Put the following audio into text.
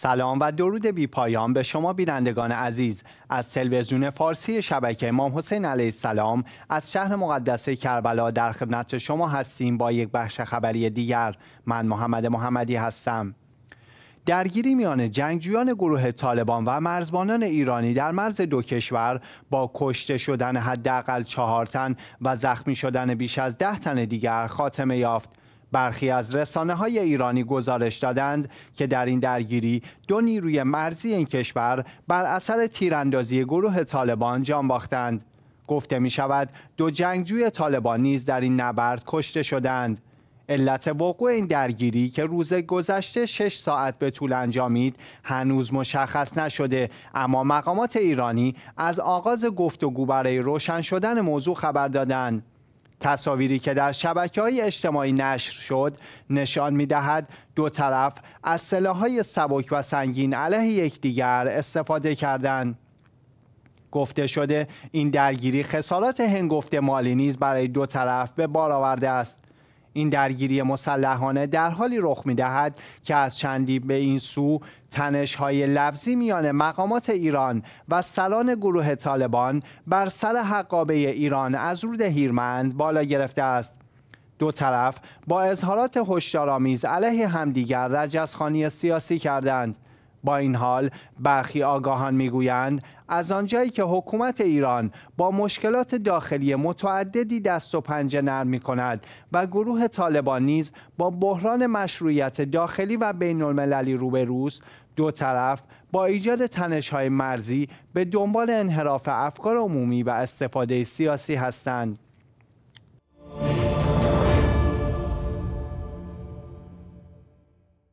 سلام و درود بی پایان به شما بینندگان عزیز از تلویزیون فارسی شبکه امام حسین علیه السلام از شهر مقدس کربلا در خدمت شما هستیم با یک بخش خبری دیگر من محمد محمدی هستم درگیری میان جنگجویان گروه طالبان و مرزبانان ایرانی در مرز دو کشور با کشته شدن حداقل چهار تن و زخمی شدن بیش از ده تن دیگر خاتمه یافت برخی از رسانه های ایرانی گزارش دادند که در این درگیری دو نیروی مرزی این کشور بر اثر تیراندازی گروه طالبان جان باختند. گفته می شود دو جنگجوی طالبان نیز در این نبرد کشته شدند. علت وقوع این درگیری که روز گذشته شش ساعت به طول انجامید هنوز مشخص نشده اما مقامات ایرانی از آغاز گفتگو برای روشن شدن موضوع خبر دادند. تصاویری که در شبکه های اجتماعی نشر شد نشان می دهد دو طرف از های سبک و سنگین علیه یکدیگر استفاده کردند. گفته شده این درگیری خسارات هنگفت مالی نیز برای دو طرف به بار آورده است. این درگیری مسلحانه در حالی رخ می دهد که از چندی به این سو تنش های لفظی میان مقامات ایران و سلان گروه طالبان بر سر حقابه ایران از رود هیرمند بالا گرفته است. دو طرف با اظهارات هشدارآمیز علیه همدیگر رجزخانی سیاسی کردند. با این حال برخی آگاهان میگویند از آنجایی که حکومت ایران با مشکلات داخلی متعددی دست و پنجه نرم می کند و گروه طالبان نیز با بحران مشروعیت داخلی و بین المللی روبروست دو طرف با ایجاد تنش های مرزی به دنبال انحراف افکار عمومی و استفاده سیاسی هستند.